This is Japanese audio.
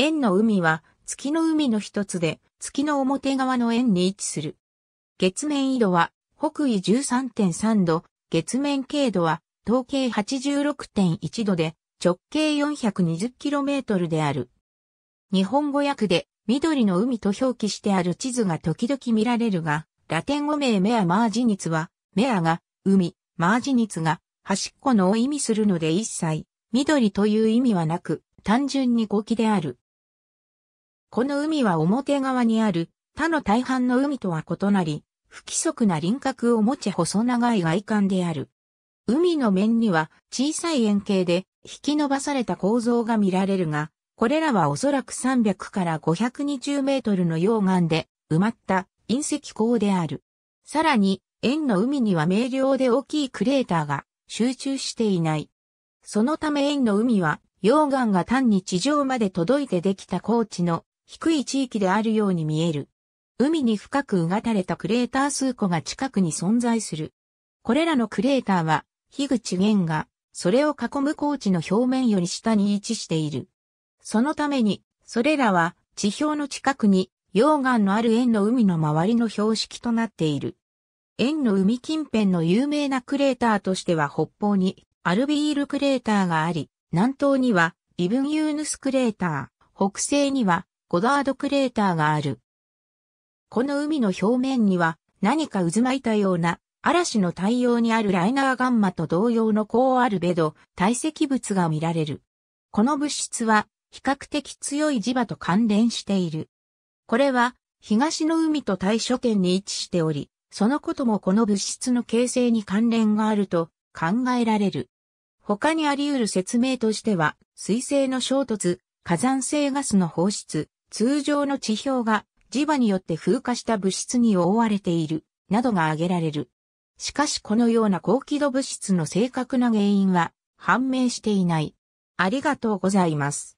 円の海は月の海の一つで、月の表側の円に位置する。月面緯度は北緯13.3度、月面経度は統計86.1度で直径 420km である。日本語訳で緑の海と表記してある地図が時々見られるが、ラテン語名メアマージニツは、メアが海、マージニツが端っこのを意味するので一切、緑という意味はなく、単純に語気である。この海は表側にある他の大半の海とは異なり、不規則な輪郭を持ち細長い外観である。海の面には小さい円形で引き伸ばされた構造が見られるが、これらはおそらく300から520メートルの溶岩で埋まった隕石港である。さらに、円の海には明瞭で大きいクレーターが集中していない。そのため円の海は溶岩が単に地上まで届いてできた高地の低い地域であるように見える。海に深くうがたれたクレーター数個が近くに存在する。これらのクレーターは、樋口源が、それを囲む高地の表面より下に位置している。そのために、それらは、地表の近くに、溶岩のある円の海の周りの標識となっている。円の海近辺の有名なクレーターとしては北方に、アルビールクレーターがあり、南東には、イブンユーヌスクレーター、北西には、ゴダードクレーターがある。この海の表面には何か渦巻いたような嵐の対応にあるライナーガンマと同様の高アルベド堆積物が見られる。この物質は比較的強い磁場と関連している。これは東の海と対処圏に位置しており、そのこともこの物質の形成に関連があると考えられる。他にあり得る説明としては、水星の衝突、火山性ガスの放出、通常の地表が磁場によって風化した物質に覆われている、などが挙げられる。しかしこのような高輝度物質の正確な原因は判明していない。ありがとうございます。